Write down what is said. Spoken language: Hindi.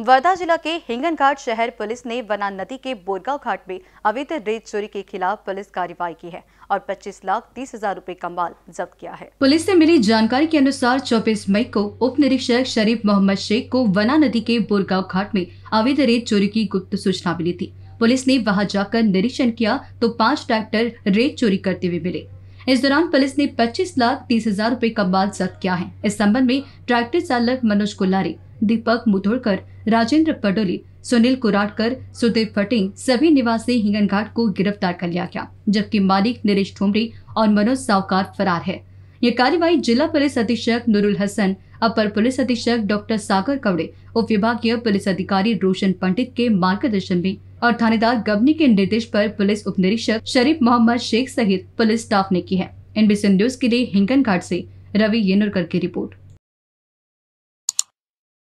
वर्धा जिला के हिंगनघाट शहर पुलिस ने वना नदी के बोरगांव घाट में अवैध रेत चोरी के खिलाफ पुलिस कार्रवाई की है और 25 लाख तीस हजार रूपए का माल जब्त किया है पुलिस से मिली जानकारी के अनुसार 24 मई को उप निरीक्षक शरीफ मोहम्मद शेख को वना नदी के बोरगांव घाट में अवैध रेत चोरी की गुप्त सूचना मिली थी पुलिस ने वहाँ जाकर निरीक्षण किया तो पाँच ट्रैक्टर रेत चोरी करते हुए मिले इस दौरान पुलिस ने पच्चीस लाख तीस हजार रूपए का माल जब्त किया है इस संबंध में ट्रैक्टर चालक मनोज कुल्लारी दीपक मुथोड़कर राजेंद्र पडोली सुनील कुराटकर सुदीप फटिंग सभी निवासी हिंगन घाट को गिरफ्तार कर लिया गया जबकि मालिक नरेश ठुमरी और मनोज सावकार फरार है ये कार्यवाही जिला पुलिस अधीक्षक नुरुल हसन अपर पुलिस अधीक्षक डॉक्टर सागर कवड़े उप विभागीय पुलिस अधिकारी रोशन पंडित के मार्गदर्शन में और थानेदार गबनी के निर्देश पर पुलिस उप निरीक्षक शरीफ मोहम्मद शेख सहित पुलिस स्टाफ ने की है एनबीसी न्यूज के लिए हिंगन घाट ऐसी रवि येनुरकर की रिपोर्ट